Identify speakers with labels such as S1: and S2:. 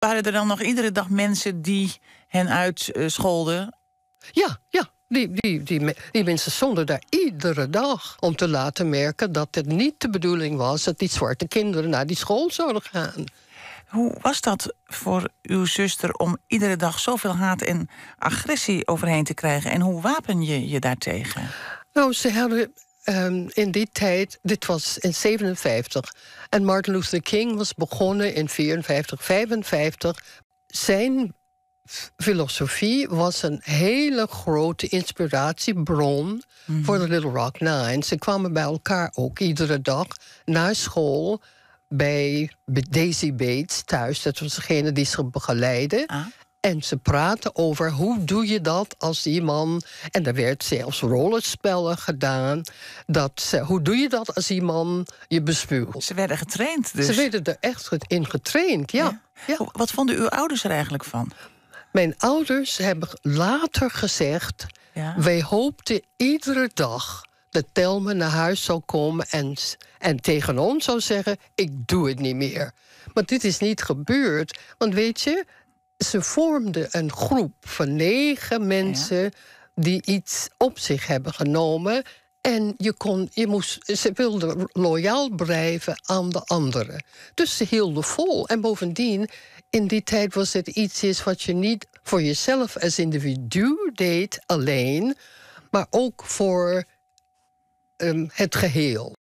S1: waren er dan nog iedere dag mensen die hen uitscholden? Ja, ja. Die, die, die, die mensen stonden daar iedere dag om te laten merken dat het niet de bedoeling was dat die zwarte kinderen naar die school zouden gaan.
S2: Hoe was dat voor uw zuster om iedere dag zoveel haat en agressie overheen te krijgen? En hoe wapen je je daartegen?
S1: Nou, ze hadden Ehm, in die tijd, dit was in 57. En Martin Luther King was begonnen in 54, 55. Zijn filosofie was een hele grote inspiratiebron mhm. voor de Little Rock Nine. Ze kwamen bij elkaar ook iedere dag na school bij Daisy Bates thuis. Dat was degene die ze begeleidde. Ah. En ze praten over hoe doe je dat als die man. En er werd zelfs rollenspellen gedaan. Dat hoe doe je dat als die man je bespuwt? Ze werden getraind dus. Ze werden er echt in getraind, ja. ja. Wat vonden uw ouders er eigenlijk van? Mijn ouders hebben later gezegd... wij hoopten iedere dag dat Telme naar huis zou komen... En, en tegen ons zou zeggen, ik doe het niet meer. Maar dit is niet gebeurd. Want weet je, ze vormden een groep van negen mensen die iets op zich hebben genomen. En je kon, je moest, ze wilden loyaal blijven aan de anderen. Dus ze hielden vol. En bovendien, in die tijd was het iets wat je niet voor jezelf als individu deed alleen, maar ook voor ehm, het geheel.